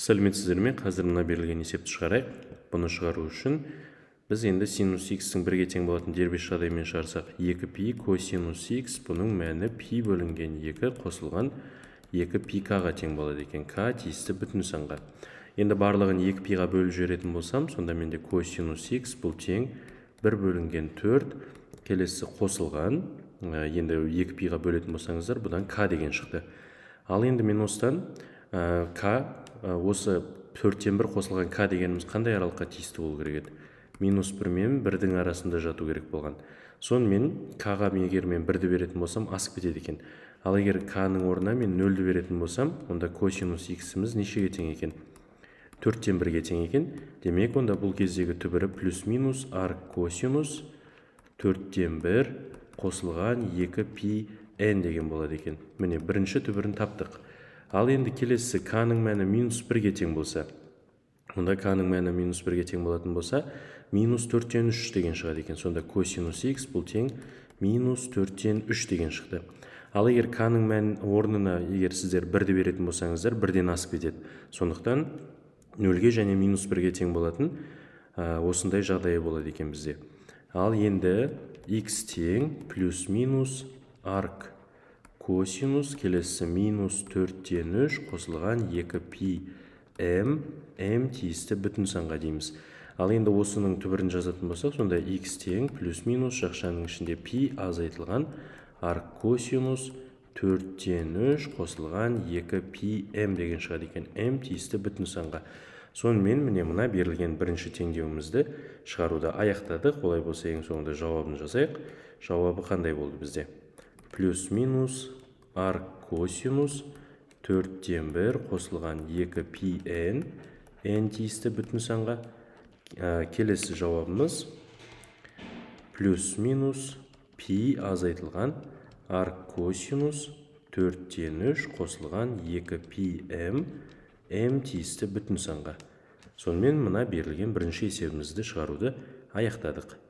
сәлеметсіздер ме қазір мына берілген есепті шығарайық бұны шығару үшін біз енді синус х-тің бірге тең болатын дербес жағдаймен шығарсақ екі пи косинус х бұның мәні пи бөлінген екі қосылған екі пи ға тең болады екен к тиісті бүтін санға енді барлығын 2 пиға бөліп жіберетін болсам сонда менде косинус х бұл тең бір бөлінген төрт келесі қосылған э, енді екі пиға бөлетін болсаңыздар бұдан к деген шықты ал енді мен осыдан э, к осы төрттен бір қосылған к дегеніміз қандай аралыққа тиісті болу керек еді минус бір мен бірдің арасында жату керек болған сонымен к-ға егер мен бірді беретін болсам асып кетеді екен ал егер к-ның орнына мен нөлді беретін болсам онда косинус х-іміз нешеге тең екен төрттен бірге тең екен демек онда бұл кездегі түбірі плюс минус ар косинус төрттен бір қосылған екі пи деген болады екен міне бірінші түбірін таптық ал енді келесі, к ның мәні минус бірге тең болса онда к ның мәні минус бірге тең болатын болса минус төрттен үш деген шығады екен сонда косинус х бұл тең минус төрттен үш деген шықты ал егер к ның мән орнына егер сіздер бірді беретін болсаңыздар бірден асып кетеді сондықтан нөлге және минус бірге тең болатын ә, осындай жағдайы болады екен бізде ал енді x тең плюс минус арк косинус келесі минус төрттен үш қосылған екі пи м м тиісті бүтін санға дейміз ал енді осының түбірін жазатын болсақ сонда x тең плюс минус жақшаның ішінде пи азайтылған ар косинус төрттен үш қосылған екі пи м деген шығады екен м тиісті бүтін санға сонымен міне мына берілген бірінші теңдеуімізді шығаруды аяқтадық олай болса ең соңында жауабын жасайық жауабы қандай болды бізде плюс минус арк косинус төрттен бір қосылған екі пи n эн тиісті бүтін санға ә, келесі жауабымыз плюс минус пи азайтылған арк косинус төрттен үш қосылған екі пи м м тиісті бүтін санға сонымен мына берілген бірінші есебімізді шығаруды аяқтадық